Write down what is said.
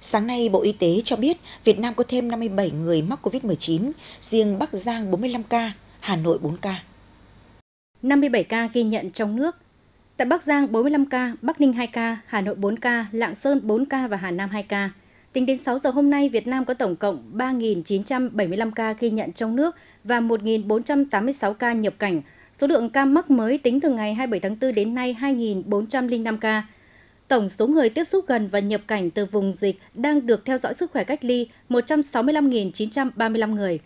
Sáng nay, Bộ Y tế cho biết Việt Nam có thêm 57 người mắc COVID-19, riêng Bắc Giang 45 ca, Hà Nội 4 ca. 57 ca ghi nhận trong nước. Tại Bắc Giang 45 ca, Bắc Ninh 2 ca, Hà Nội 4 ca, Lạng Sơn 4 ca và Hà Nam 2 ca. Tính đến 6 giờ hôm nay, Việt Nam có tổng cộng 3.975 ca ghi nhận trong nước và 1.486 ca nhập cảnh. Số lượng ca mắc mới tính từ ngày 27 tháng 4 đến nay 2.405 ca, Tổng số người tiếp xúc gần và nhập cảnh từ vùng dịch đang được theo dõi sức khỏe cách ly 165.935 người.